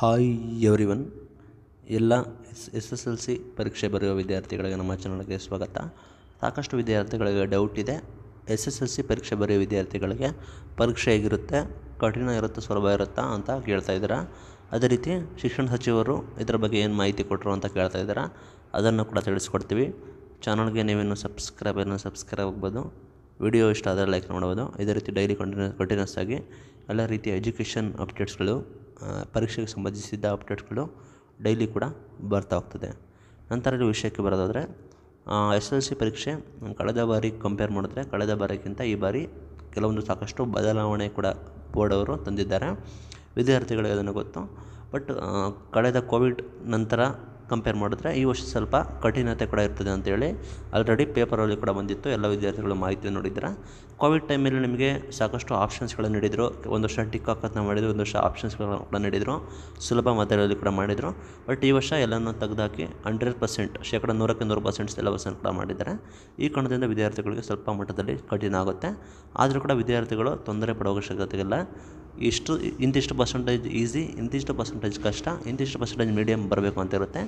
hi everyone ಎಲ್ಲ S S S L C ಪರೀಕ್ಷೆ ಬರೆಯುವ ವಿದ್ಯಾರ್ಥಿಗಳಿಗೆ ನಮ್ಮ ಚಾನಲ್ಗೆ ಸ್ವಾಗತ ಸಾಕಷ್ಟು ವಿದ್ಯಾರ್ಥಿಗಳಿಗೆ ಡೌಟ್ ಇದೆ ಎಸ್ ಎಸ್ ಎಲ್ ಸಿ ಪರೀಕ್ಷೆ ಬರೆಯುವ ವಿದ್ಯಾರ್ಥಿಗಳಿಗೆ ಪರೀಕ್ಷೆ ಹೇಗಿರುತ್ತೆ ಕಠಿಣ ಇರುತ್ತೆ ಸುಲಭ ಇರುತ್ತಾ ಅಂತ ಕೇಳ್ತಾ ಇದ್ದೀರಾ ಅದೇ ರೀತಿ ಶಿಕ್ಷಣ ಸಚಿವರು ಇದರ ಬಗ್ಗೆ ಏನು ಮಾಹಿತಿ ಕೊಟ್ಟರು ಅಂತ ಕೇಳ್ತಾ ಇದ್ದೀರಾ ಅದನ್ನು ಕೂಡ ತಿಳಿಸ್ಕೊಡ್ತೀವಿ ಚಾನಲ್ಗೆ ನೀವೇನು ಏನು ಸಬ್ಸ್ಕ್ರೈಬ್ ಆಗ್ಬೋದು ವಿಡಿಯೋ ಇಷ್ಟ ಆದರೆ ಲೈಕ್ ಮಾಡ್ಬೋದು ಇದೇ ರೀತಿ ಡೈಲಿ ಕಂಟಿನ್ಯೂ ಕಂಟಿನ್ಯೂಸ್ ಆಗಿ ಎಲ್ಲ ರೀತಿಯ ಎಜುಕೇಷನ್ ಅಪ್ಡೇಟ್ಸ್ಗಳು ಪರೀಕ್ಷೆಗೆ ಸಂಬಂಧಿಸಿದ ಅಪ್ಡೇಟ್ಗಳು ಡೈಲಿ ಕೂಡ ಬರ್ತಾ ಹೋಗ್ತದೆ ನಂತರ ವಿಷಯಕ್ಕೆ ಬರೋದಾದರೆ ಎಸ್ ಎಲ್ ಸಿ ಪರೀಕ್ಷೆ ಕಳೆದ ಬಾರಿ ಕಂಪೇರ್ ಮಾಡಿದ್ರೆ ಕಳೆದ ಬಾರಿಗಿಂತ ಈ ಬಾರಿ ಕೆಲವೊಂದು ಸಾಕಷ್ಟು ಬದಲಾವಣೆ ಕೂಡ ಬೋರ್ಡ್ ಅವರು ತಂದಿದ್ದಾರೆ ವಿದ್ಯಾರ್ಥಿಗಳಿಗೆ ಅದನ್ನು ಗೊತ್ತು ಬಟ್ ಕಳೆದ ಕೋವಿಡ್ ನಂತರ ಕಂಪೇರ್ ಮಾಡಿದ್ರೆ ಈ ವರ್ಷ ಸ್ವಲ್ಪ ಕಠಿಣತೆ ಕೂಡ ಇರ್ತದೆ ಅಂತೇಳಿ ಆಲ್ರೆಡಿ ಪೇಪರಲ್ಲಿ ಕೂಡ ಬಂದಿತ್ತು ಎಲ್ಲ ವಿದ್ಯಾರ್ಥಿಗಳು ಮಾಹಿತಿ ನೋಡಿದ್ರೆ ಕೋವಿಡ್ ಟೈಮಲ್ಲಿ ನಿಮಗೆ ಸಾಕಷ್ಟು ಆಪ್ಷನ್ಸ್ಗಳನ್ನು ನೀಡಿದರು ಒಂದು ವರ್ಷ ಟಿಕ್ ಹಾಕೋದನ್ನ ಮಾಡಿದ್ರು ಒಂದು ವರ್ಷ ಆಪ್ಷನ್ಸ್ಗಳನ್ನು ಕೂಡ ನೀಡಿದರು ಸುಲಭ ಮಾದರಿಯಲ್ಲಿ ಕೂಡ ಮಾಡಿದರು ಬಟ್ ಈ ವರ್ಷ ಎಲ್ಲನೂ ತೆಗೆದುಹಾಕಿ ಹಂಡ್ರೆಡ್ ಪರ್ಸೆಂಟ್ ಶೇಕಡ ನೂರಕ್ಕೆ ನೂರು ಪರ್ಸೆಂಟ್ ಸಿಲೆಬಸ್ಸನ್ನು ಕೂಡ ಮಾಡಿದ್ದಾರೆ ಈ ಕಾರಣದಿಂದ ವಿದ್ಯಾರ್ಥಿಗಳಿಗೆ ಸ್ವಲ್ಪ ಮಟ್ಟದಲ್ಲಿ ಕಠಿಣ ಆಗುತ್ತೆ ಆದರೂ ಕೂಡ ವಿದ್ಯಾರ್ಥಿಗಳು ತೊಂದರೆ ಪಡೋ ಅವಶ್ಯಕತೆ ಇಲ್ಲ ಇಷ್ಟು ಇಂತಿಷ್ಟು ಪರ್ಸೆಂಟೇಜ್ ಈಸಿ ಇಂತಿಷ್ಟು ಪರ್ಸೆಂಟೇಜ್ ಕಷ್ಟ ಇಂತಿಷ್ಟು ಪರ್ಸೆಂಟೇಜ್ ಮೀಡಿಯಮ್ ಬರಬೇಕು ಅಂತ ಇರುತ್ತೆ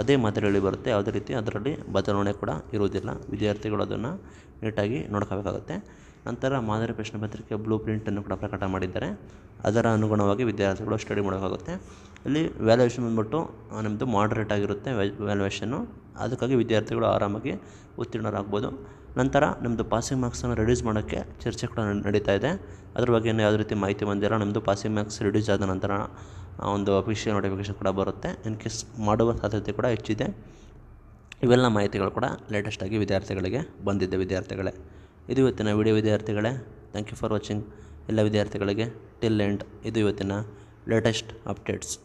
ಅದೇ ಮಾದರಿಯಲ್ಲಿ ಬರುತ್ತೆ ಯಾವುದೇ ರೀತಿ ಅದರಲ್ಲಿ ಬದಲಾವಣೆ ಕೂಡ ಇರುವುದಿಲ್ಲ ವಿದ್ಯಾರ್ಥಿಗಳು ಅದನ್ನು ನೀಟಾಗಿ ನೋಡ್ಕೋಬೇಕಾಗುತ್ತೆ ನಂತರ ಮಾದರಿ ಪ್ರಶ್ನೆ ಪತ್ರಿಕೆ ಬ್ಲೂ ಪ್ರಿಂಟನ್ನು ಕೂಡ ಪ್ರಕಟ ಮಾಡಿದ್ದಾರೆ ಅದರ ಅನುಗುಣವಾಗಿ ವಿದ್ಯಾರ್ಥಿಗಳು ಸ್ಟಡಿ ಮಾಡೋಕ್ಕಾಗುತ್ತೆ ಇಲ್ಲಿ ವ್ಯಾಲ್ಯೂಯೇಷನ್ ಬಂದ್ಬಿಟ್ಟು ನಿಮ್ಮದು ಮಾಡ್ರೇಟ್ ಆಗಿರುತ್ತೆ ವ್ಯಾಲ್ಯೂಯೇಷನ್ನು ಅದಕ್ಕಾಗಿ ವಿದ್ಯಾರ್ಥಿಗಳು ಆರಾಮಾಗಿ ಉತ್ತೀರ್ಣರಾಗ್ಬೋದು ನಂತರ ನಮ್ಮದು ಪಾಸಿಂಗ್ ಮಾರ್ಕ್ಸನ್ನು ರಿಡ್ಯೂಸ್ ಮಾಡೋಕ್ಕೆ ಚರ್ಚೆ ಕೂಡ ನಡೀತಾ ಇದೆ ಅದ್ರ ಬಗ್ಗೆ ಇನ್ನೂ ಯಾವುದೇ ರೀತಿ ಮಾಹಿತಿ ಬಂದಿಲ್ಲ ನಮ್ಮದು ಪಾಸಿಂಗ್ ಮಾರ್ಕ್ಸ್ ರಿಡ್ಯೂಸ್ ಆದ ನಂತರ ಒಂದು ಅಫಿಷಿಯಲ್ ನೋಟಿಫಿಕೇಷನ್ ಕೂಡ ಬರುತ್ತೆ ಇನ್ ಕೇಸ್ ಮಾಡುವ ಸಾಧ್ಯತೆ ಕೂಡ ಹೆಚ್ಚಿದೆ ಇವೆಲ್ಲ ಮಾಹಿತಿಗಳು ಕೂಡ ಲೇಟೆಸ್ಟಾಗಿ ವಿದ್ಯಾರ್ಥಿಗಳಿಗೆ ಬಂದಿದ್ದೆ ವಿದ್ಯಾರ್ಥಿಗಳೇ ಇದು ಇವತ್ತಿನ ವಿಡಿಯೋ ವಿದ್ಯಾರ್ಥಿಗಳೇ ಥ್ಯಾಂಕ್ ಯು ಫಾರ್ ವಾಚಿಂಗ್ ಎಲ್ಲ ವಿದ್ಯಾರ್ಥಿಗಳಿಗೆ ಟಿಲ್ ಎಂಡ್ ಇದು ಇವತ್ತಿನ ಲೇಟೆಸ್ಟ್ ಅಪ್ಡೇಟ್ಸ್